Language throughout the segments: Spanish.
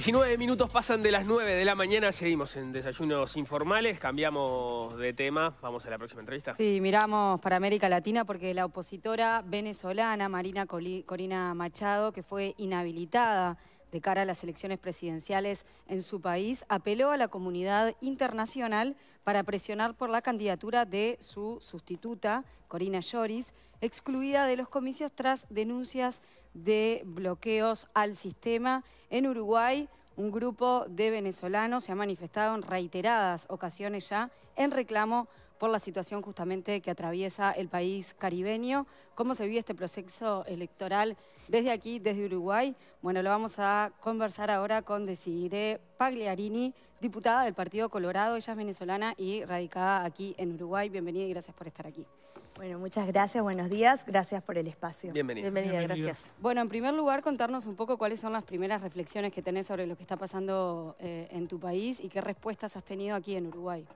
19 minutos pasan de las 9 de la mañana, seguimos en desayunos informales, cambiamos de tema, vamos a la próxima entrevista. Sí, miramos para América Latina porque la opositora venezolana Marina Corina Machado, que fue inhabilitada de cara a las elecciones presidenciales en su país, apeló a la comunidad internacional para presionar por la candidatura de su sustituta, Corina Lloris, excluida de los comicios tras denuncias de bloqueos al sistema. En Uruguay, un grupo de venezolanos se ha manifestado en reiteradas ocasiones ya en reclamo por la situación justamente que atraviesa el país caribeño. ¿Cómo se vive este proceso electoral desde aquí, desde Uruguay? Bueno, lo vamos a conversar ahora con Desiree Pagliarini, diputada del Partido Colorado. Ella es venezolana y radicada aquí en Uruguay. Bienvenida y gracias por estar aquí. Bueno, muchas gracias, buenos días, gracias por el espacio. Bienvenida. Bienvenida, gracias. Bueno, en primer lugar, contarnos un poco cuáles son las primeras reflexiones que tenés sobre lo que está pasando eh, en tu país y qué respuestas has tenido aquí en Uruguay.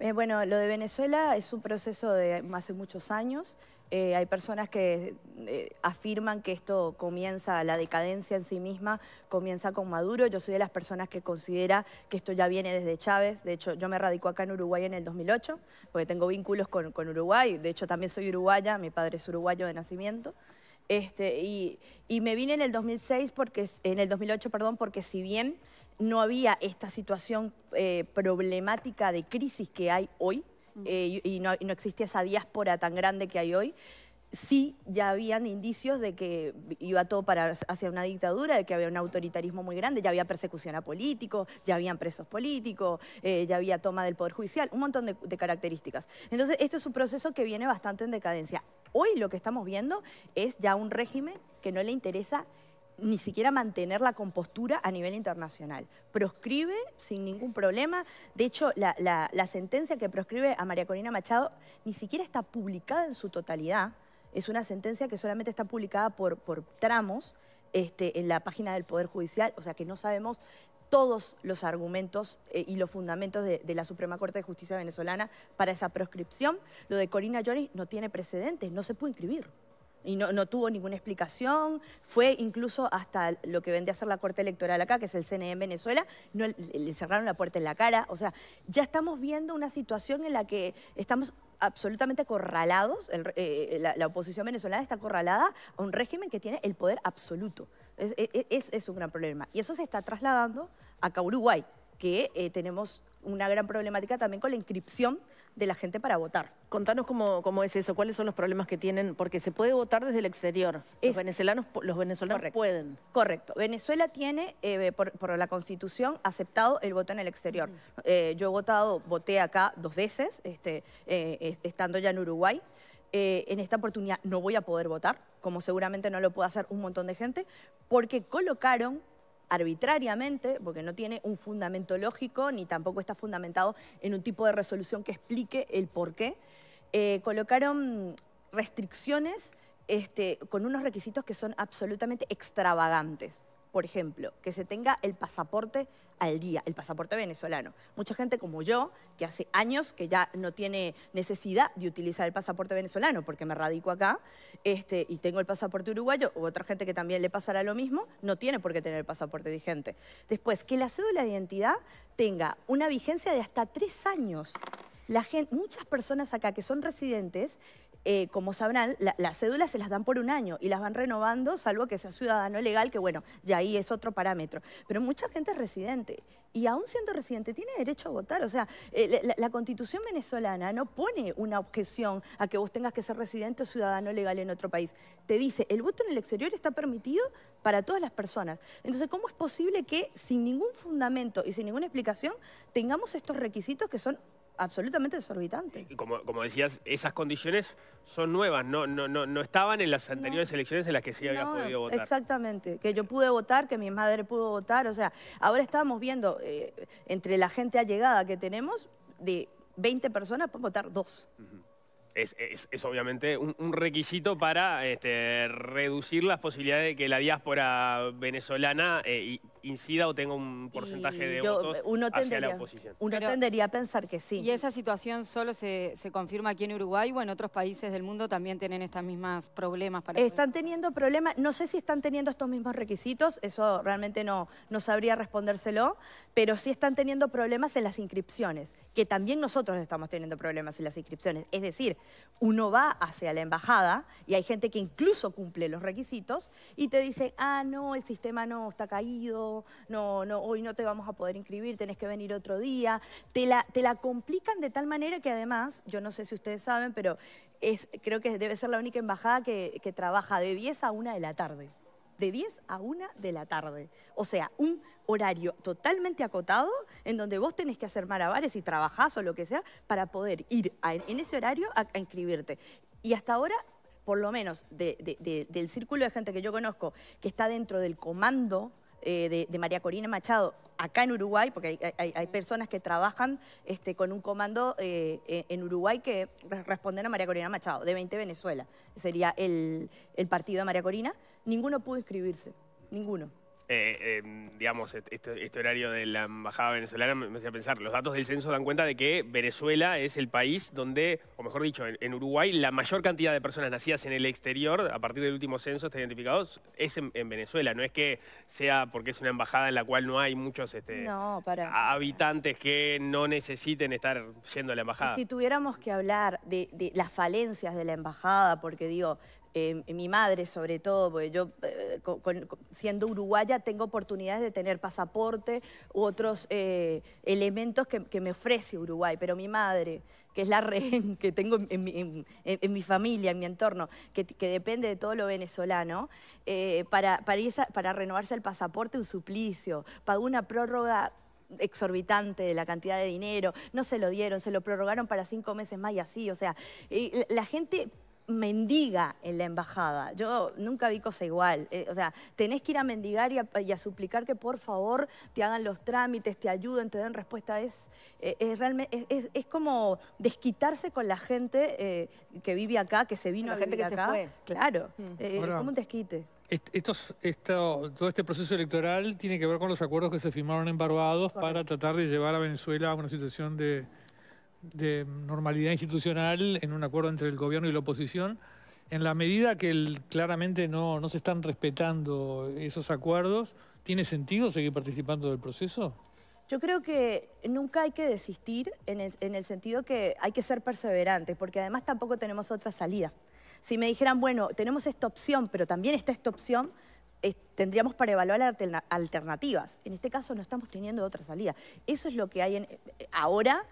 Eh, bueno, lo de Venezuela es un proceso de hace muchos años. Eh, hay personas que eh, afirman que esto comienza, la decadencia en sí misma comienza con Maduro. Yo soy de las personas que considera que esto ya viene desde Chávez. De hecho, yo me radicó acá en Uruguay en el 2008, porque tengo vínculos con, con Uruguay. De hecho, también soy uruguaya, mi padre es uruguayo de nacimiento. Este, y, y, me vine en el 2006 porque, en el 2008, perdón, porque si bien no había esta situación eh, problemática de crisis que hay hoy eh, y, no, existe existía esa diáspora tan grande que hay hoy. Sí, ya habían indicios de que iba todo para, hacia una dictadura, de que había un autoritarismo muy grande, ya había persecución a políticos, ya habían presos políticos, eh, ya había toma del Poder Judicial, un montón de, de características. Entonces, esto es un proceso que viene bastante en decadencia. Hoy lo que estamos viendo es ya un régimen que no le interesa ni siquiera mantener la compostura a nivel internacional. Proscribe sin ningún problema. De hecho, la, sentencia que proscribe a María Corina Machado ni siquiera está publicada en su totalidad. Es una sentencia que solamente está publicada por, tramos este, en la página del Poder Judicial, o sea que no sabemos todos los argumentos eh, y los fundamentos de, la Suprema Corte de Justicia venezolana para esa proscripción. Lo de Corina Jones no tiene precedentes, no se puede inscribir y no, tuvo ninguna explicación, fue incluso hasta lo que vendía a ser la Corte Electoral acá, que es el CNE en Venezuela, no, le cerraron la puerta en la cara, o sea, ya estamos viendo una situación en la que estamos absolutamente acorralados, eh, la, oposición venezolana está acorralada a un régimen que tiene el poder absoluto, es, es, un gran problema, y eso se está trasladando acá a Uruguay, que eh, tenemos una gran problemática también con la inscripción de la gente para votar. Contanos cómo, cómo, es eso, cuáles son los problemas que tienen, porque se puede votar desde el exterior. los venezolanos, los venezolanos pueden. Correcto. Venezuela tiene, eh, por, la Constitución, aceptado el voto en el exterior. Mm. Eh, yo he votado, voté acá dos veces, este, eh, estando ya en Uruguay. en esta oportunidad no voy a poder votar, como seguramente no lo puede hacer un montón de gente, porque colocaron arbitrariamente, porque no tiene un fundamento lógico ni tampoco está fundamentado en un tipo de resolución que explique el por qué, eh, colocaron restricciones este, con unos requisitos que son absolutamente extravagantes por ejemplo, que se tenga el pasaporte al día, el pasaporte venezolano. Mucha gente como yo, que hace años que ya no tiene necesidad de utilizar el pasaporte venezolano porque me radico acá este, y tengo el pasaporte uruguayo, u otra gente que también le pasará lo mismo, no tiene por qué tener el pasaporte vigente. Después, que la cédula de identidad tenga una vigencia de hasta tres años. muchas personas acá que son residentes eh, como sabrán, las cédulas se las dan por un año y las van renovando, salvo que sea ciudadano legal, que bueno, ya ahí es otro parámetro. Pero mucha gente es residente y aún siendo residente tiene derecho a votar. O sea, eh, la, la, constitución venezolana no pone una objeción a que vos tengas que ser residente o ciudadano legal en otro país. Te dice, el voto en el exterior está permitido para todas las personas. Entonces, ¿cómo es posible que sin ningún fundamento y sin ninguna explicación tengamos estos requisitos que son absolutamente desorbitante. Y como, decías, esas condiciones son nuevas, no, no, no, estaban en las anteriores elecciones en las que sí había podido votar. Exactamente, que yo pude votar, que mi madre pudo votar, o sea, ahora estábamos viendo eh, entre la gente allegada que tenemos, de 20 personas pueden votar dos. Es, obviamente un, requisito para este, reducir las posibilidades de que la diáspora venezolana eh, incida o tenga un porcentaje de votos hacia la oposición. Uno tendría tendería a pensar que sí. Y esa situación solo se, confirma aquí en Uruguay o en otros países del mundo también tienen estas mismas problemas para Están teniendo problemas, no sé si están teniendo estos mismos requisitos, eso realmente no, no sabría respondérselo, pero sí están teniendo problemas en las inscripciones, que también nosotros estamos teniendo problemas en las inscripciones. Es decir, uno va hacia la embajada y hay gente que incluso cumple los requisitos y te dice, ah, no, el sistema no está caído, no, no, hoy no te vamos a poder inscribir, tenés que venir otro día. Te la, te la complican de tal manera que además, yo no sé si ustedes saben, pero es, creo que debe ser la única embajada que, trabaja de 10 a 1 de la tarde. De 10 a 1 de la tarde. O sea, un horario totalmente acotado en donde vos tenés que hacer malabares y trabajás o lo que sea para poder ir en ese horario a, inscribirte. Y hasta ahora por lo menos del círculo de gente que yo conozco que está dentro del comando eh, de, María Corina Machado acá en Uruguay, porque hay, personas que trabajan este, con un comando eh, e, en Uruguay que responden a María Corina Machado, de 20 Venezuela, sería el, el partido de María Corina, ninguno pudo inscribirse, ninguno. Eh, em, digamos, este, este, este, horario de la embajada venezolana me, hacía pensar, los datos del censo dan cuenta de que Venezuela es el país donde, o mejor dicho, en, Uruguay, la mayor cantidad de personas nacidas en el exterior, a partir del último censo, está identificado, es en, Venezuela. No es que sea porque es una embajada en la cual no hay muchos este, habitantes que no necesiten estar yendo a la embajada. si tuviéramos que hablar de las falencias de la embajada, porque digo, mi madre sobre todo, porque yo eh, siendo uruguaya tengo oportunidades de tener pasaporte u otros eh, elementos que, me ofrece Uruguay, pero mi madre, que es la rehén que tengo en mi, familia, en mi entorno, que, depende de todo lo venezolano, eh, para, para renovarse el pasaporte un suplicio, pagó una prórroga exorbitante de la cantidad de dinero, no se lo dieron, se lo prorrogaron para cinco meses más y así, o sea, la gente mendiga en la embajada. Yo nunca vi cosa igual. Eh, o sea, tenés que ir a mendigar y a, suplicar que por favor te hagan los trámites, te ayuden, te den respuesta. Es, eh, es realmente, es, es, como desquitarse con la gente eh, que vive acá, que se vino a gente que acá. Claro, mm. es como un desquite. esto, todo este proceso electoral tiene que ver con los acuerdos que se firmaron en Barbados para tratar de llevar a Venezuela a una situación de de normalidad institucional en un acuerdo entre el gobierno y la oposición, en la medida que claramente no, no se están respetando esos acuerdos, ¿tiene sentido seguir participando del proceso? Yo creo que nunca hay que desistir en el, sentido que hay que ser perseverantes, porque además tampoco tenemos otra salida. Si me dijeran, bueno, tenemos esta opción, pero también está esta opción, tendríamos para evaluar alternativas. En este caso no estamos teniendo otra salida. Eso es lo que hay en, eh, ahora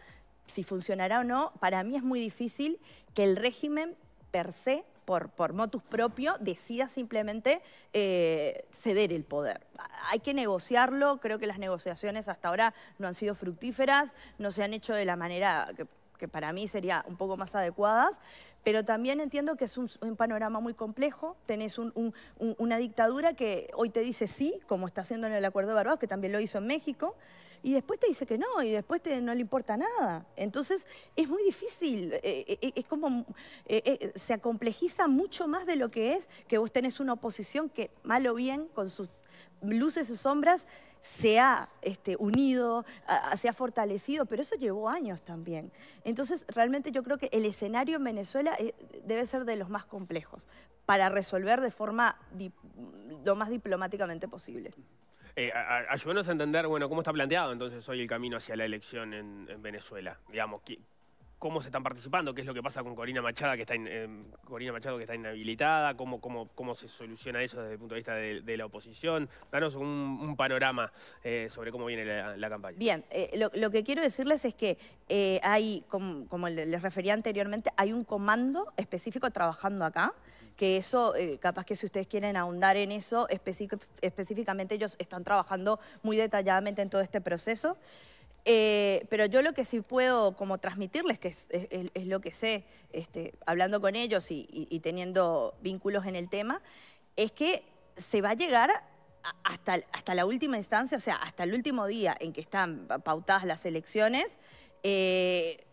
si funcionará o no, para mí es muy difícil que el régimen per se por, por, motus propio, decida simplemente eh, ceder el poder. Hay que negociarlo, creo que las negociaciones hasta ahora no han sido fructíferas, no se han hecho de la manera que, para mí sería un poco más adecuadas, pero también entiendo que es un, panorama muy complejo, tenés una dictadura que hoy te dice sí, como está haciendo en el Acuerdo de Barbados, que también lo hizo en México, y después te dice que no, y después no le importa nada. Entonces es muy difícil, eh, eh, es como, eh, se complejiza mucho más de lo que es que vos tenés una oposición que mal o bien, con sus luces y sombras, se ha este, unido, se ha fortalecido, pero eso llevó años también. Entonces, realmente yo creo que el escenario en Venezuela debe ser de los más complejos para resolver de forma lo más diplomáticamente posible. Eh, a, a entender, bueno, cómo está planteado entonces hoy el camino hacia la elección en, Venezuela. Digamos, cómo se están participando, qué es lo que pasa con Corina Machado que está, eh, Corina Machado que está inhabilitada, cómo, cómo, cómo se soluciona eso desde el punto de vista de, la oposición. Danos un, panorama eh, sobre cómo viene la, campaña. Bien, eh, lo, que quiero decirles es que hay, como, como les refería anteriormente, hay un comando específico trabajando acá que eso, eh, capaz que si ustedes quieren ahondar en eso, específicamente ellos están trabajando muy detalladamente en todo este proceso. Eh, pero yo lo que sí puedo como transmitirles, que es, lo que sé, este, hablando con ellos y, teniendo vínculos en el tema, es que se va a llegar hasta, hasta la última instancia, o sea, hasta el último día en que están pautadas las elecciones, eh,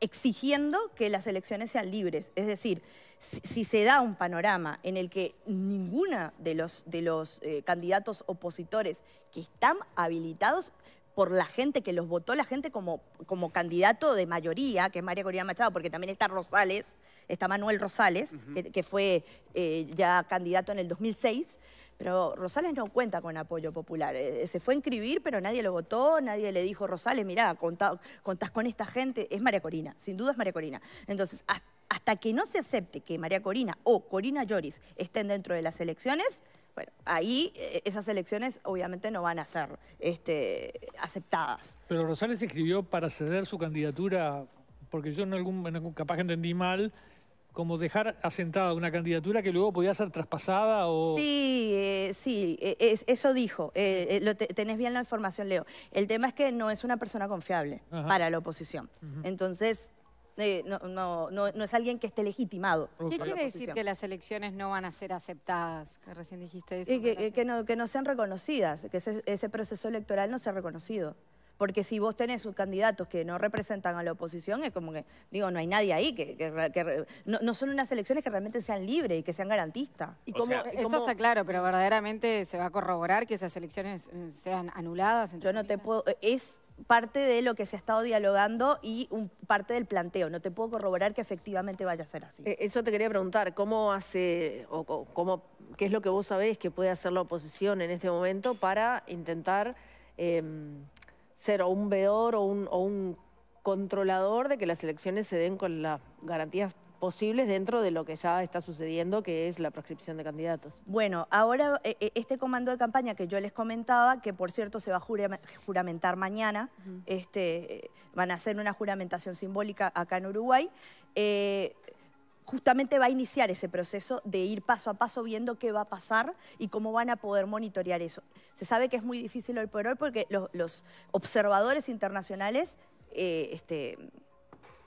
exigiendo que las elecciones sean libres. Es decir, si, se da un panorama en el que ninguna de los, de los eh, candidatos opositores que están habilitados por la gente que los votó, la gente como, como candidato de mayoría, que es María Corina Machado, porque también está Rosales, está Manuel Rosales, que, fue eh, ya candidato en el 2006, pero Rosales no cuenta con apoyo popular. Eh, se fue a inscribir, pero nadie lo votó, nadie le dijo, Rosales, mirá, contás con esta gente. Es María Corina, sin duda es María Corina. Entonces, hasta hasta que no se acepte que María Corina o Corina Lloris estén dentro de las elecciones, bueno, ahí eh, esas elecciones obviamente no van a ser este, aceptadas. Pero Rosales escribió para ceder su candidatura, porque yo en algún, en capaz entendí mal, como dejar asentada una candidatura que luego podía ser traspasada o... Sí, eh, sí, eh, eso dijo. lo tenés bien la información, Leo. El tema es que no es una persona confiable para la oposición. Entonces, eh, no, no, es alguien que esté legitimado. ¿Qué quiere decir que las elecciones no van a ser aceptadas? Que recién dijiste que, no, sean reconocidas, que ese, ese proceso electoral no sea reconocido. Porque si vos tenés sus candidatos que no representan a la oposición, es como que, digo, no hay nadie ahí, que, no, son unas elecciones que realmente sean libres y que sean garantistas. Eso está claro, pero verdaderamente se va a corroborar que esas elecciones eh, sean anuladas. Yo no te puedo, es parte de lo que se ha estado dialogando y un, parte del planteo. No te puedo corroborar que efectivamente vaya a ser así. Eh, eso te quería preguntar, ¿cómo hace o cómo, qué es lo que vos sabés que puede hacer la oposición en este momento para intentar em, ser un veedor o un, o un controlador de que las elecciones se den con las garantías posibles dentro de lo que ya está sucediendo, que es la proscripción de candidatos. Bueno, ahora eh, eh, este comando de campaña que yo les comentaba, que por cierto se va a juramentar mañana, este, eh, van a hacer una juramentación simbólica acá en Uruguay, justamente va a iniciar ese proceso de ir paso a paso viendo qué va a pasar y cómo van a poder monitorear eso. Se sabe que es muy difícil hoy por hoy porque los, observadores internacionales... este,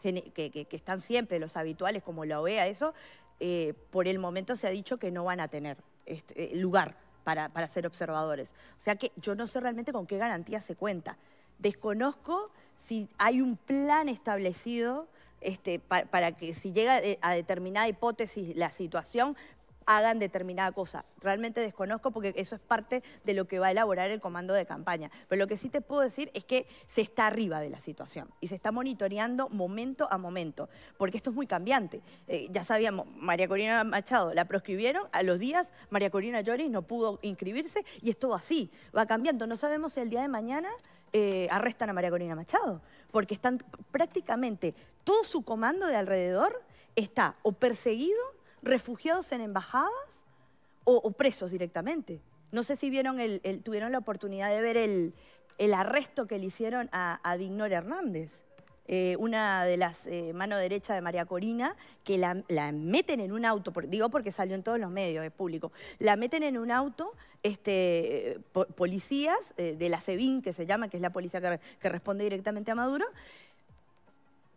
que, están siempre, los habituales como la OEA, eso, eh, por el momento se ha dicho que no van a tener este, eh, lugar para, ser observadores. O sea que yo no sé realmente con qué garantía se cuenta. Desconozco si hay un plan establecido este, para que si llega eh, a determinada hipótesis la situación, hagan determinada cosa. Realmente desconozco porque eso es parte de lo que va a elaborar el comando de campaña. Pero lo que sí te puedo decir es que se está arriba de la situación y se está monitoreando momento a momento, porque esto es muy cambiante. Eh, ya sabíamos, María Corina Machado la proscribieron, a los días María Corina Lloris no pudo inscribirse y es todo así, va cambiando. No sabemos si el día de mañana... Eh, arrestan a María Corina Machado, porque están prácticamente todo su comando de alrededor está o perseguido refugiados en embajadas o, presos directamente. No sé si vieron el, tuvieron la oportunidad de ver el, arresto que le hicieron a, a Dignor Hernández. Eh, una de las eh, mano derecha de María Corina, que la, meten en un auto, digo porque salió en todos los medios, es público, la meten en un auto este, policías eh, de la SEBIN, que se llama, que es la policía que responde directamente a Maduro,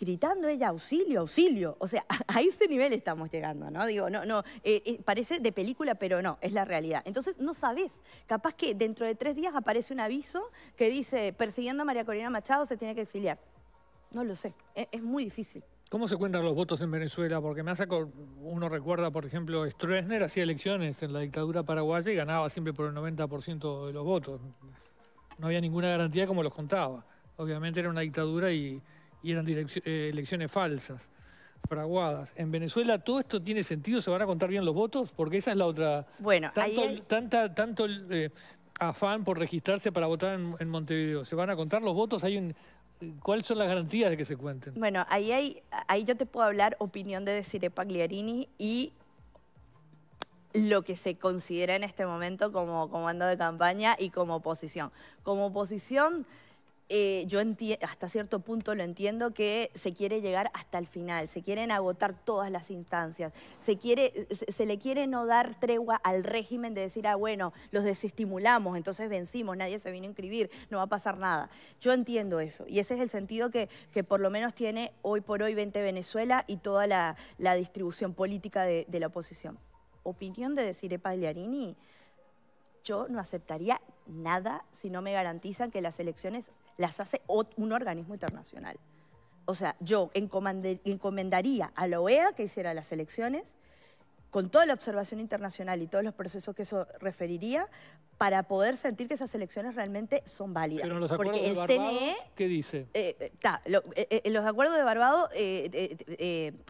gritando ella, auxilio, auxilio. O sea, a, ese nivel estamos llegando, ¿no? Digo, no, no, eh, eh, parece de película, pero no, es la realidad. Entonces, no sabes. Capaz que dentro de tres días aparece un aviso que dice, persiguiendo a María Corina Machado se tiene que exiliar. No lo sé, e-, es, muy difícil. ¿Cómo se cuentan los votos en Venezuela? Porque me hace uno recuerda, por ejemplo, Stroessner hacía elecciones en la dictadura paraguaya y ganaba siempre por el 90% de los votos. No había ninguna garantía como los contaba. Obviamente era una dictadura y y eran eh, elecciones falsas, fraguadas. ¿En Venezuela todo esto tiene sentido? ¿Se van a contar bien los votos? Porque esa es la otra... Bueno, hay... tanta, tanto eh, afán por registrarse para votar en, Montevideo. ¿Se van a contar los votos? ¿Hay un, ¿Cuáles son las garantías de que se cuenten? Bueno, ahí, hay, ahí yo te puedo hablar opinión de Desiree Pagliarini y lo que se considera en este momento como comando de campaña y como oposición. Como oposición eh, yo hasta cierto punto lo entiendo que se quiere llegar hasta el final, se quieren agotar todas las instancias, se, quiere, se, le quiere no dar tregua al régimen de decir, ah, bueno, los desestimulamos, entonces vencimos, nadie se vino a inscribir, no va a pasar nada. Yo entiendo eso y ese es el sentido que, que por lo menos tiene hoy por hoy 20 Venezuela y toda la, distribución política de, la oposición. Opinión de decir Pagliarini, yo no aceptaría nada si no me garantizan que las elecciones las hace un organismo internacional. O sea, yo encomendaría a la OEA que hiciera las elecciones con toda la observación internacional y todos los procesos que eso referiría para poder sentir que esas elecciones realmente son válidas. Pero los de e, ¿qué dice? Eh, eh, eh, los acuerdos de Barbado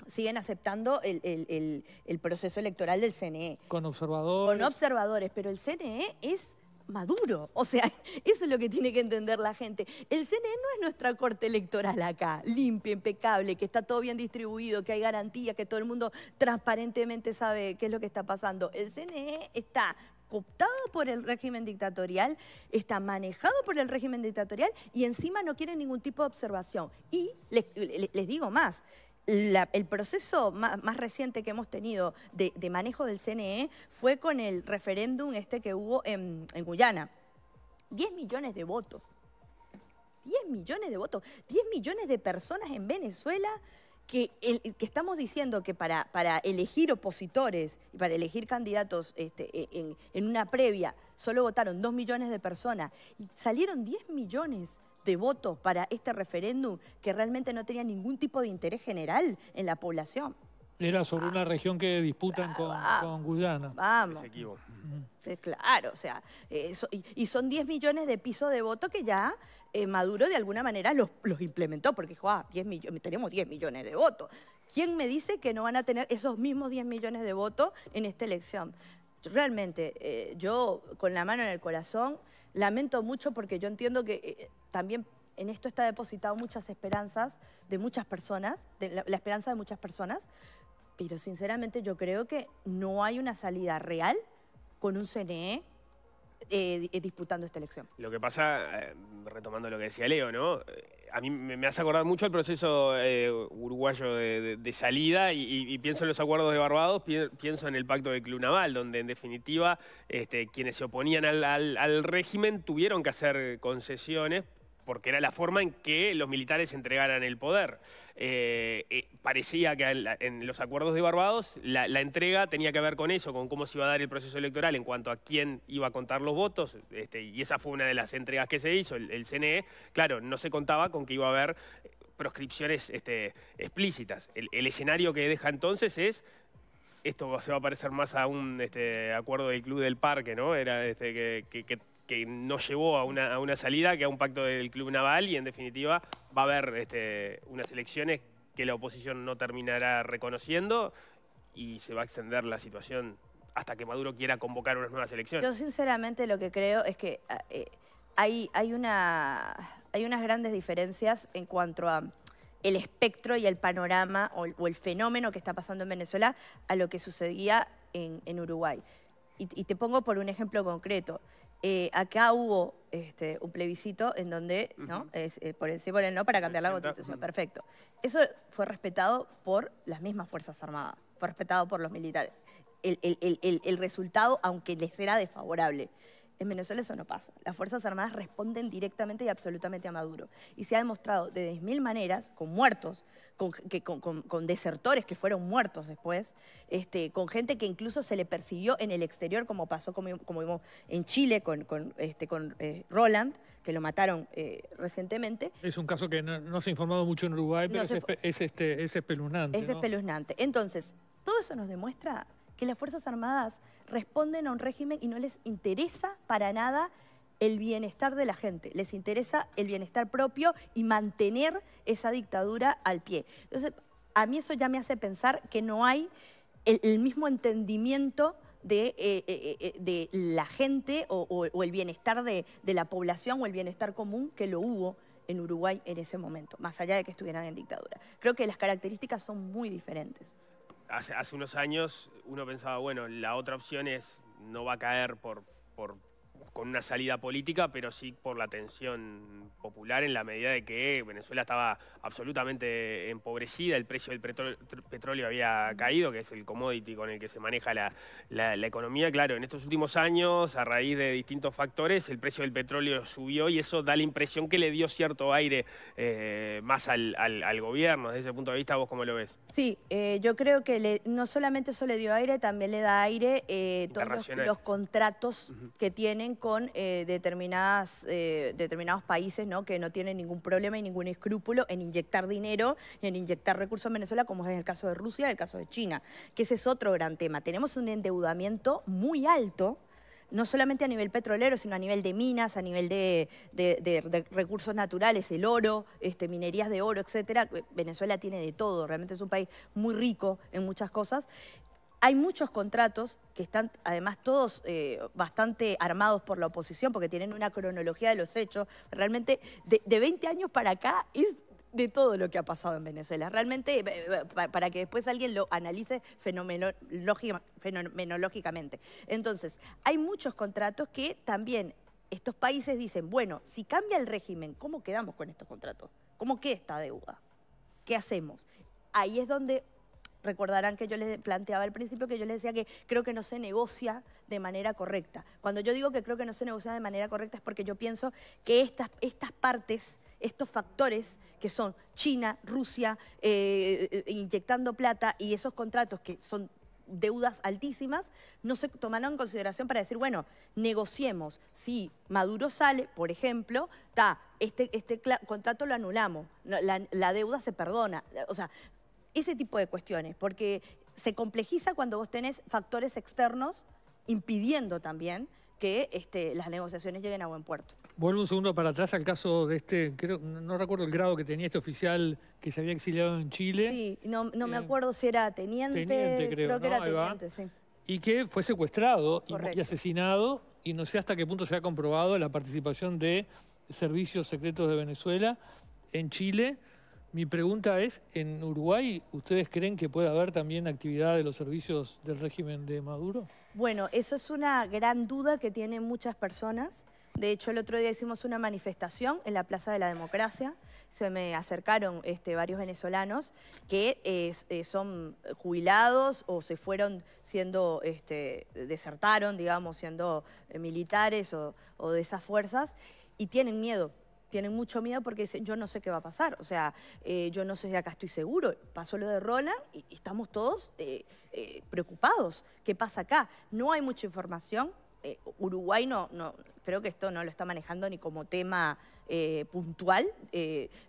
siguen aceptando el, proceso electoral del CNE. Con observadores. Con observadores, pero el CNE es maduro. O sea, eso es lo que tiene que entender la gente. El CNE no es nuestra corte electoral acá, limpia, impecable, que está todo bien distribuido, que hay garantías, que todo el mundo transparentemente sabe qué es lo que está pasando. El CNE está cooptado por el régimen dictatorial, está manejado por el régimen dictatorial y encima no quiere ningún tipo de observación. Y les digo más, el proceso más, reciente que hemos tenido de, manejo del CNE fue con el referéndum este que hubo en, Guyana. 10 millones de votos. 10 millones de votos. 10 millones de personas en Venezuela que, estamos diciendo que para, elegir opositores y para elegir candidatos este, e, en, en, una previa solo votaron 2 millones de personas y salieron 10 millones de votos para este referéndum que realmente no tenía ningún tipo de interés general en la población. Era sobre una ah, región que disputan ah, con, con, Guyana. Vamos. Mm. Eh, claro, o sea, y, son 10 millones de pisos de voto que ya eh, Maduro de alguna manera los, los implementó, porque dijo, ah, 10 millones, tenemos 10 millones de votos. ¿Quién me dice que no van a tener esos mismos 10 millones de votos en esta elección? Realmente, eh, yo con la mano en el corazón lamento mucho porque yo entiendo que eh, eh, también en esto está depositado muchas esperanzas de muchas personas, la, esperanza de muchas personas, pero sinceramente yo creo que no hay una salida real con un CNE eh, disputando esta elección. Lo que pasa, retomando lo que decía Leo, ¿no? a mí me hace acordar mucho el proceso eh, uruguayo de, salida y, pienso en los acuerdos de Barbados, pienso en el pacto de Clunaval, donde en definitiva este, quienes se oponían al régimen tuvieron que hacer concesiones porque era la forma en que los militares entregaran el poder. Eh, eh, parecía que en, los acuerdos de Barbados la, entrega tenía que ver con eso, con cómo se iba a dar el proceso electoral en cuanto a quién iba a contar los votos, este, y esa fue una de las entregas que se hizo. El, CNE, claro, no se contaba con que iba a haber proscripciones este, explícitas. El, escenario que deja entonces es esto se va a parecer más a un este, acuerdo del Club del Parque, ¿no? Era este, que, que, que no llevó a una, salida, que a un pacto del Club Naval y en definitiva va a haber este, unas elecciones que la oposición no terminará reconociendo y se va a extender la situación hasta que Maduro quiera convocar unas nuevas elecciones. Yo sinceramente lo que creo es que ah, eh, hay, hay, una, hay unas grandes diferencias en cuanto a el espectro y el panorama o el, fenómeno que está pasando en Venezuela a lo que sucedía en, Uruguay. y te pongo por un ejemplo concreto. Eh, acá hubo este, un plebiscito en donde, eh, por el sí, por el no, para cambiar la constitución. Perfecto. Eso fue respetado por las mismas Fuerzas Armadas, fue respetado por los militares. El, el resultado, aunque les era desfavorable. En Venezuela eso no pasa. Las Fuerzas Armadas responden directamente y absolutamente a Maduro. Y se ha demostrado de 10.000 maneras, con muertos, con, desertores que fueron muertos después, este, con gente que incluso se le persiguió en el exterior, como pasó como, en Chile con, este, eh, Roland, que lo mataron eh, recientemente. Es un caso que no, se ha informado mucho en Uruguay, pero este, es, espeluznante. Es espeluznante. Entonces, todo eso nos demuestra que las Fuerzas Armadas responden a un régimen y no les interesa para nada el bienestar de la gente, les interesa el bienestar propio y mantener esa dictadura al pie. Entonces, a mí eso ya me hace pensar que no hay el, mismo entendimiento de, eh, eh, eh, la gente o, el bienestar de, de, la población o el bienestar común que lo hubo en Uruguay en ese momento, más allá de que estuvieran en dictadura. Creo que las características son muy diferentes hace, unos años uno pensaba, bueno, la otra opción es no va a caer por, por con una salida política, pero sí por la tensión popular en la medida de que Venezuela estaba absolutamente empobrecida, el precio del petróleo, había caído, que es el commodity con el que se maneja la, economía. Claro, en estos últimos años, a raíz de distintos factores, el precio del petróleo subió y eso da la impresión que le dio cierto aire eh, más al, al, gobierno. Desde ese punto de vista, ¿vos cómo lo ves? Sí, eh, yo creo que no solamente eso le dio aire, también le da aire eh, todos los, contratos que tienen con eh, determinadas, eh, determinados países que no tienen ningún problema y ningún escrúpulo en inyectar dinero y en inyectar recursos en Venezuela, como es el caso de Rusia, el caso de China, que ese es otro gran tema. Tenemos un endeudamiento muy alto no solamente a nivel petrolero, sino a nivel de minas, a nivel de, recursos naturales, el oro, este, minerías de oro, etcétera. Venezuela tiene de todo, realmente es un país muy rico en muchas cosas. Hay muchos contratos que están además todos eh, bastante armados por la oposición porque tienen una cronología de los hechos. Realmente de, 20 años para acá es de todo lo que ha pasado en Venezuela. Realmente, eh, eh, para que después alguien lo analice fenomenológicamente. Entonces, hay muchos contratos que también estos países dicen, bueno, si cambia el régimen, ¿cómo quedamos con estos contratos? ¿Cómo queda esta deuda? ¿Qué hacemos? Ahí es donde Recordarán que yo les planteaba al principio que yo les decía que creo que no se negocia de manera correcta. Cuando yo digo que creo que no se negocia de manera correcta es porque yo pienso que estas, estas partes, estos factores que son China, Rusia, eh, eh, inyectando plata y esos contratos que son deudas altísimas, no se tomaron en consideración para decir, bueno, negociemos. Si Maduro sale, por ejemplo, ta, este, este contrato lo anulamos, la, la deuda se perdona. O sea, ese tipo de cuestiones, porque se complejiza cuando vos tenés factores externos impidiendo también que este, las negociaciones lleguen a buen puerto. Vuelvo un segundo para atrás al caso de este, creo, no recuerdo el grado que tenía este oficial que se había exiliado en Chile. Sí, no, me eh, acuerdo si era teniente. creo, que era teniente, sí. Y que fue secuestrado y asesinado y no sé hasta qué punto se ha comprobado la participación de servicios secretos de Venezuela en Chile mi pregunta es, ¿en Uruguay ustedes creen que puede haber también actividad de los servicios del régimen de Maduro? Bueno, eso es una gran duda que tienen muchas personas. De hecho, el otro día hicimos una manifestación en la Plaza de la Democracia. Se me acercaron este, varios venezolanos que eh, son jubilados o se fueron siendo, este, desertaron, digamos, siendo eh, militares o de esas fuerzas y tienen miedo tienen mucho miedo porque dicen, yo no sé qué va a pasar, o sea, eh, yo no sé si acá estoy seguro. Pasó lo de Roland y, estamos todos eh, eh, preocupados. ¿Qué pasa acá? No hay mucha información. Uruguay no, no, creo que esto no lo está manejando ni como tema puntual.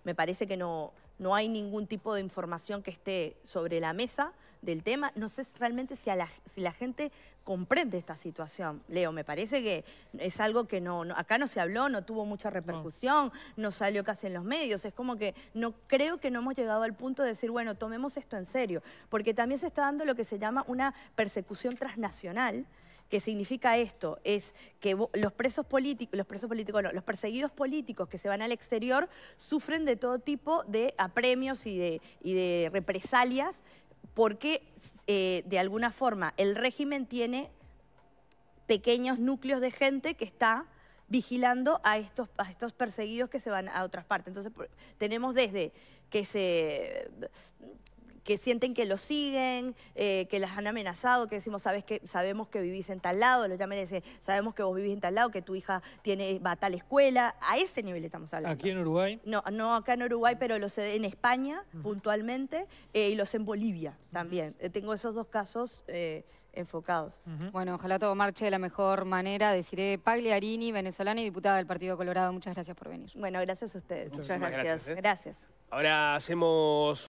me parece que no, no hay ningún tipo de información que esté sobre la mesa del tema. No sé realmente si, la, gente comprende esta situación, Leo. Me parece que es algo que no, acá no se habló, no tuvo mucha repercusión, no. no. salió casi en los medios. Es como que no creo que no hemos llegado al punto de decir, bueno, tomemos esto en serio, porque también se está dando lo que se llama una persecución transnacional ¿Qué significa esto, es que los presos políticos, los presos políticos los perseguidos políticos que se van al exterior sufren de todo tipo de apremios y de, de represalias porque eh, de alguna forma el régimen tiene pequeños núcleos de gente que está vigilando a estos, a estos perseguidos que se van a otras partes. Entonces tenemos desde que se que sienten que lo siguen, eh, que las han amenazado, que decimos, sabes que sabemos que vivís en tal lado, los llaman y dicen, sabemos que vos vivís en tal lado, que tu hija tiene, va a tal escuela. A ese nivel estamos hablando. ¿Aquí en Uruguay? No, no acá en Uruguay, pero los en España, puntualmente, eh, y los en Bolivia también. Eh, tengo esos dos casos. enfocados. Bueno, ojalá todo marche de la mejor manera. Deciré Pagliarini, venezolana y diputada del Partido Colorado. Muchas gracias por venir. Bueno, gracias a ustedes. Muchas, Gracias. gracias. Ahora hacemos...